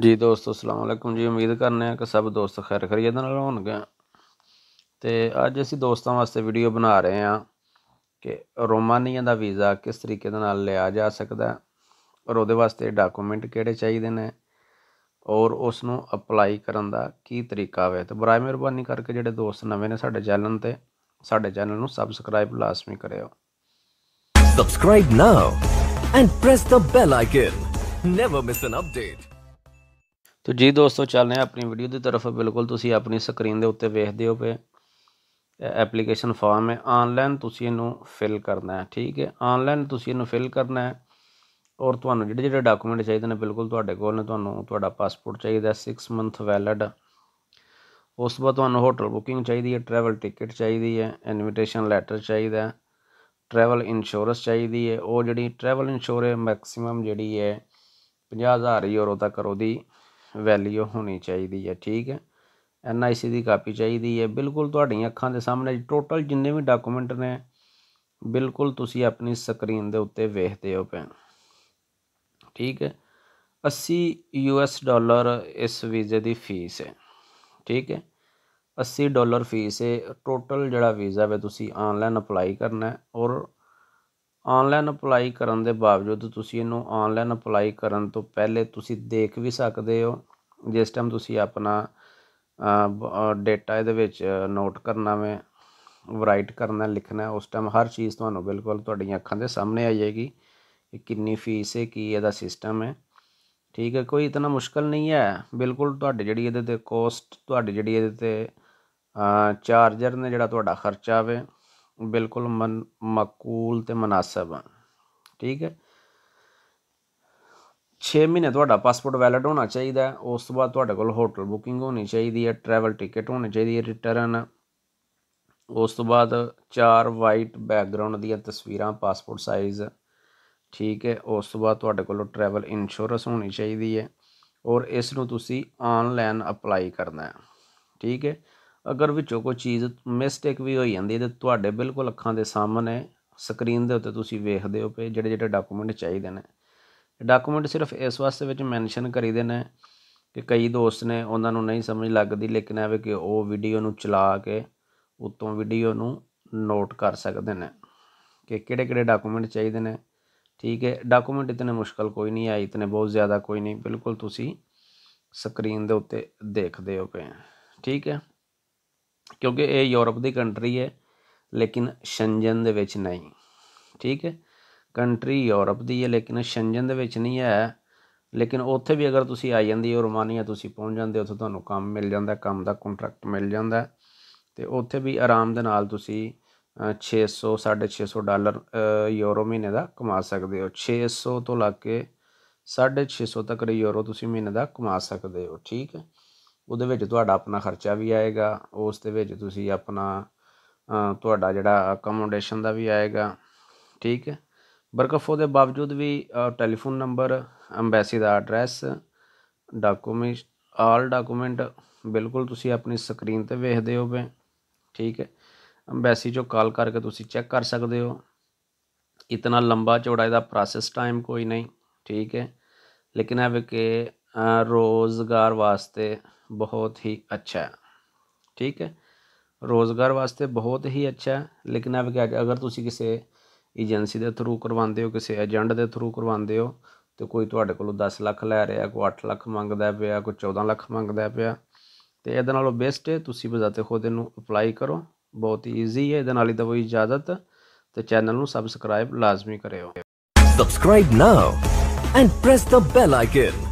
ਜੀ ਦੋਸਤੋ ਅਸਲਾਮ ਅਲੈਕੁਮ ਜੀ ਉਮੀਦ ਕਰਨੇ ਆ ਕਿ ਸਭ ਦੋਸਤ ਖੈਰ ਖਰੀਦ ਨਾਲ ਹੋਣਗੇ ਤੇ ਅੱਜ ਅਸੀਂ ਦੋਸਤਾਂ ਵਾਸਤੇ ਵੀਡੀਓ ਬਣਾ ਰਹੇ ਆ ਕਿ ਰੋਮਾਨੀਆ ਦਾ ਵੀਜ਼ਾ ਕਿਸ ਤਰੀਕੇ ਦੇ ਨਾਲ ਲਿਆ ਜਾ ਸਕਦਾ ਔਰ ਉਹਦੇ ਵਾਸਤੇ ਡਾਕੂਮੈਂਟ ਕਿਹੜੇ ਚਾਹੀਦੇ ਨੇ ਔਰ ਉਸ ਨੂੰ ਅਪਲਾਈ ਕਰਨ ਦਾ ਕੀ ਤਰੀਕਾ ਹੈ ਤੇ ਬਰਾਏ ਮਿਹਰਬਾਨੀ ਕਰਕੇ ਜਿਹੜੇ ਦੋਸਤ ਨਵੇਂ ਨੇ ਸਾਡੇ ਚੈਨਲ ਤੇ ਸਾਡੇ ਚੈਨਲ ਨੂੰ ਸਬਸਕ੍ਰਾਈਬ ਲਾਜ਼ਮੀ ਕਰਿਓ subscribe now and press the bell icon never miss an update ਤੋ ਜੀ ਦੋਸਤੋ ਚੱਲਦੇ ਆ ਆਪਣੀ ਵੀਡੀਓ ਦੀ ਤਰਫ ਬਿਲਕੁਲ ਤੁਸੀਂ ਆਪਣੀ ਸਕਰੀਨ ਦੇ ਉੱਤੇ ਵੇਖਦੇ ਹੋ ਪਏ ਐਪਲੀਕੇਸ਼ਨ ਫਾਰਮ ਹੈ ਆਨਲਾਈਨ ਤੁਸੀਂ ਇਹਨੂੰ ਫਿਲ ਕਰਨਾ ਹੈ ਠੀਕ ਹੈ ਆਨਲਾਈਨ ਤੁਸੀਂ ਇਹਨੂੰ ਫਿਲ ਕਰਨਾ ਹੈ ਔਰ ਤੁਹਾਨੂੰ ਜਿਹੜੇ ਜਿਹੜੇ ਡਾਕੂਮੈਂਟ ਚਾਹੀਦੇ ਨੇ ਬਿਲਕੁਲ ਤੁਹਾਡੇ ਕੋਲ ਨੇ ਤੁਹਾਨੂੰ ਤੁਹਾਡਾ ਪਾਸਪੋਰਟ ਚਾਹੀਦਾ 6 ਮੰਥ ਵੈਲਿਡ ਉਸ ਤੋਂ ਬਾਅਦ ਤੁਹਾਨੂੰ ਹੋਟਲ ਬੁਕਿੰਗ ਚਾਹੀਦੀ ਹੈ ਟਰੈਵਲ ਟਿਕਟ ਚਾਹੀਦੀ ਹੈ ਇਨਵੀਟੇਸ਼ਨ ਲੈਟਰ ਚਾਹੀਦਾ ਟਰੈਵਲ ਇੰਸ਼ੋਰੈਂਸ ਚਾਹੀਦੀ ਹੈ ਉਹ ਜਿਹੜੀ ਟਰੈਵਲ ਇੰਸ਼ੋਰੈਂਸ ਮੈਕਸਿਮਮ ਜਿਹੜੀ ਹੈ 50000 ਯੂਰੋ ਤੱਕ ਉਹਦੀ ਵੈਲਿਊ ਹੋਣੀ ਚਾਹੀਦੀ ਹੈ ਠੀਕ ਹੈ ਐਨ ਆਈ ਸੀ ਦੀ ਕਾਪੀ ਚਾਹੀਦੀ ਹੈ ਬਿਲਕੁਲ ਤੁਹਾਡੀਆਂ ਅੱਖਾਂ ਦੇ ਸਾਹਮਣੇ ਟੋਟਲ ਜਿੰਨੇ ਵੀ ਡਾਕੂਮੈਂਟ ਨੇ ਬਿਲਕੁਲ ਤੁਸੀਂ ਆਪਣੀ ਸਕਰੀਨ ਦੇ ਉੱਤੇ ਵੇਖਦੇ ਹੋ ਪੈਣ ਠੀਕ ਹੈ 80 ਯੂ ਐਸ ਡਾਲਰ ਇਸ ਵੀਜ਼ੇ ਦੀ ਫੀਸ ਹੈ ਠੀਕ ਹੈ 80 ਡਾਲਰ ਫੀਸ ਹੈ ਟੋਟਲ ਜਿਹੜਾ ਵੀਜ਼ਾ ਹੈ ਤੁਸੀਂ ਆਨਲਾਈਨ ਅਪਲਾਈ ਕਰਨਾ ਹੈ ਔਰ ਆਨਲਾਈਨ ਅਪਲਾਈ ਕਰਨ ਦੇ ਬਾਵਜੂਦ ਤੁਸੀਂ ਇਹਨੂੰ ਆਨਲਾਈਨ ਅਪਲਾਈ ਕਰਨ ਤੋਂ ਪਹਿਲੇ ਤੁਸੀਂ ਦੇਖ ਵੀ ਸਕਦੇ ਹੋ ਜਿਸ ਟਾਈਮ ਤੁਸੀਂ ਆਪਣਾ ਡਾਟਾ ਇਹਦੇ ਵਿੱਚ ਨੋਟ ਕਰਨਾ ਵੇ ਵਰਾਈਟ ਕਰਨਾ ਲਿਖਣਾ ਉਸ ਟਾਈਮ ਹਰ ਚੀਜ਼ ਤੁਹਾਨੂੰ ਬਿਲਕੁਲ ਤੁਹਾਡੀਆਂ ਅੱਖਾਂ ਦੇ ਸਾਹਮਣੇ ਆ ਜਾਏਗੀ ਕਿ ਕਿੰਨੀ ਫੀਸ ਹੈ ਕੀ ਇਹਦਾ ਸਿਸਟਮ ਹੈ ਠੀਕ ਹੈ ਕੋਈ ਇਤਨਾ ਮੁਸ਼ਕਲ ਨਹੀਂ ਹੈ ਬਿਲਕੁਲ ਤੁਹਾਡੇ ਜਿਹੜੀ ਇਹਦੇ ਤੇ ਕੋਸਟ ਤੁਹਾਡੇ ਜਿਹੜੀ ਇਹਦੇ ਤੇ ਚਾਰਜਰ ਨੇ ਜਿਹੜਾ ਤੁਹਾਡਾ ਖਰਚਾ ਆਵੇ ਬਿਲਕੁਲ ਮਨ ਮਕੂਲ ਤੇ ਮناسب ਆ ਠੀਕ ਹੈ 6 ਮਹੀਨੇ ਤੁਹਾਡਾ ਪਾਸਪੋਰਟ ਵੈਲਿਡ ਹੋਣਾ ਚਾਹੀਦਾ ਉਸ ਤੋਂ ਬਾਅਦ ਤੁਹਾਡੇ ਕੋਲ ਹੋਟਲ ਬੁਕਿੰਗ ਹੋਣੀ ਚਾਹੀਦੀ ਹੈ ਟਰੈਵਲ ਟਿਕਟ ਹੋਣੀ ਚਾਹੀਦੀ ਹੈ ਰਿਟਰਨ ਉਸ ਤੋਂ ਬਾਅਦ ਚਾਰ ਵਾਈਟ ਬੈਕਗ੍ਰਾਉਂਡ ਦੀਆਂ ਤਸਵੀਰਾਂ ਪਾਸਪੋਰਟ ਸਾਈਜ਼ ਠੀਕ ਹੈ ਉਸ ਤੋਂ ਬਾਅਦ ਤੁਹਾਡੇ ਕੋਲ ਟਰੈਵਲ ਇੰਸ਼ੋਰੈਂਸ ਹੋਣੀ ਚਾਹੀਦੀ ਹੈ ਔਰ ਇਸ ਨੂੰ ਤੁਸੀਂ ਆਨਲਾਈਨ ਅਪਲਾਈ ਕਰਨਾ ਹੈ ਠੀਕ ਹੈ ਅਗਰ ਵਿੱਚੋਂ ਕੋਈ ਚੀਜ਼ ਮਿਸਟੇਕ ਵੀ ਹੋਈ ਜਾਂਦੀ ਹੈ ਤੇ ਤੁਹਾਡੇ ਬਿਲਕੁਲ ਅੱਖਾਂ ਦੇ ਸਾਹਮਣੇ ਸਕਰੀਨ ਦੇ ਉੱਤੇ ਤੁਸੀਂ ਵੇਖਦੇ ਹੋ ਪਏ ਜਿਹੜੇ ਜਿਹੜੇ ਡਾਕੂਮੈਂਟ ਚਾਹੀਦੇ ਨੇ ਡਾਕੂਮੈਂਟ ਸਿਰਫ ਇਸ ਵਾਸਤੇ ਵਿੱਚ ਮੈਂਸ਼ਨ ਕਰੀਦੇ ਨੇ ਕਿ ਕਈ ਦੋਸਤ ਨੇ ਉਹਨਾਂ ਨੂੰ ਨਹੀਂ ਸਮਝ ਲੱਗਦੀ ਲੇਕਿਨ ਐਵੇਂ ਕਿ ਉਹ ਵੀਡੀਓ ਨੂੰ ਚਲਾ ਕੇ ਉਤੋਂ ਵੀਡੀਓ ਨੂੰ ਨੋਟ ਕਰ ਸਕਦੇ ਨੇ ਕਿ ਕਿਹੜੇ ਕਿਹੜੇ ਡਾਕੂਮੈਂਟ ਚਾਹੀਦੇ ਨੇ ਠੀਕ ਹੈ ਡਾਕੂਮੈਂਟ ਇਤਨੇ ਮੁਸ਼ਕਲ ਕੋਈ ਨਹੀਂ ਆਈ ਇਤਨੇ ਬਹੁਤ ਜ਼ਿਆਦਾ ਕੋਈ ਨਹੀਂ ਬਿਲਕੁਲ ਤੁਸੀਂ ਸਕਰੀਨ ਦੇ ਉੱਤੇ ਦੇਖਦੇ ਹੋ ਪਏ ਠੀਕ ਹੈ ਕਿਉਂਕਿ ਇਹ ਯੂਰਪ ਦੀ ਕੰਟਰੀ ਹੈ ਲੇਕਿਨ ਸ਼ੰਜਨ ਦੇ ਵਿੱਚ ਨਹੀਂ ਠੀਕ ਹੈ ਕੰਟਰੀ ਯੂਰਪ ਦੀ ਹੈ ਲੇਕਿਨ ਸ਼ੰਜਨ ਦੇ ਵਿੱਚ ਨਹੀਂ ਹੈ ਲੇਕਿਨ ਉੱਥੇ ਵੀ ਅਗਰ ਤੁਸੀਂ ਆ ਜਾਂਦੇ ਹੋ ਰੋਮਾਨੀਆ ਤੁਸੀਂ ਪਹੁੰਚ ਜਾਂਦੇ ਹੋ ਉੱਥੇ ਤੁਹਾਨੂੰ ਕੰਮ ਮਿਲ ਜਾਂਦਾ ਕੰਮ ਦਾ ਕੰਟਰੈਕਟ ਮਿਲ ਜਾਂਦਾ ਤੇ ਉੱਥੇ ਵੀ ਆਰਾਮ ਦੇ ਨਾਲ ਤੁਸੀਂ 600 650 ਡਾਲਰ ਯੂਰੋ ਮਹੀਨੇ ਦਾ ਕਮਾ ਸਕਦੇ ਹੋ 600 ਤੋਂ ਲੱਗ ਕੇ 650 ਤੱਕ ਯੂਰੋ ਤੁਸੀਂ ਮਹੀਨੇ ਦਾ ਕਮਾ ਸਕਦੇ ਹੋ ਠੀਕ ਹੈ ਉਹਦੇ ਵਿੱਚ ਤੁਹਾਡਾ ਆਪਣਾ ਖਰਚਾ ਵੀ ਆਏਗਾ ਉਸ ਦੇ ਵਿੱਚ ਤੁਸੀਂ ਆਪਣਾ ਤੁਹਾਡਾ ਜਿਹੜਾ ਅਕਮੋਡੇਸ਼ਨ ਦਾ ਵੀ ਆਏਗਾ ਠੀਕ ਹੈ ਬਰਕਫੋ ਦੇ ਬਾਵਜੂਦ ਵੀ ਟੈਲੀਫੋਨ ਨੰਬਰ ਐਮਬੈਸੀ ਦਾ ਐਡਰੈਸ ਡਾਕੂਮੈਂਟ ਆਲ ਡਾਕੂਮੈਂਟ ਬਿਲਕੁਲ ਤੁਸੀਂ ਆਪਣੀ ਸਕਰੀਨ ਤੇ ਵੇਖਦੇ ਹੋ ਬੇ ਠੀਕ ਹੈ ਐਮਬੈਸੀ ਚੋਂ ਕਾਲ ਕਰਕੇ ਤੁਸੀਂ ਚੈੱਕ ਕਰ ਸਕਦੇ ਹੋ ਇਤਨਾ ਲੰਬਾ ਚੌੜਾ ਇਹਦਾ ਪ੍ਰੋਸੈਸ ਟਾਈਮ ਕੋਈ ਨਹੀਂ ਠੀਕ ਹੈ ਲੇਕਿਨ ਇਹ ਕਿ ਰੋਜ਼ਗਾਰ ਵਾਸਤੇ ਬਹੁਤ ਹੀ ਅੱਛਾ ਠੀਕ ਹੈ ਰੋਜ਼ਗਾਰ ਵਾਸਤੇ ਬਹੁਤ ਹੀ ਅੱਛਾ ਹੈ ਲੇਕਿਨ ਆ ਵੀ ਅਗਰ ਤੁਸੀਂ ਕਿਸੇ ਏਜੰਸੀ ਦੇ ਥਰੂ ਕਰਵਾਉਂਦੇ ਹੋ ਕਿਸੇ ਏਜੰਟ ਦੇ ਥਰੂ ਕਰਵਾਉਂਦੇ ਹੋ ਤੇ ਕੋਈ ਤੁਹਾਡੇ ਕੋਲੋਂ 10 ਲੱਖ ਲੈ ਰਿਹਾ ਕੋ 8 ਲੱਖ ਮੰਗਦਾ ਪਿਆ ਕੋ 14 ਲੱਖ ਮੰਗਦਾ ਪਿਆ ਤੇ ਇਹਦੇ ਨਾਲੋਂ ਬੈਸਟ ਹੈ ਤੁਸੀਂ ਬਜ਼ਾਤੇ ਖੁਦ ਨੂੰ ਅਪਲਾਈ ਕਰੋ ਬਹੁਤ ਹੀ ਈਜ਼ੀ ਹੈ ਇਹਦੇ ਨਾਲ ਹੀ ਦਵੋ ਇਜਾਜ਼ਤ ਤੇ ਚੈਨਲ ਨੂੰ ਸਬਸਕ੍ਰਾਈਬ ਲਾਜ਼ਮੀ ਕਰਿਓ subscribe now and press the bell icon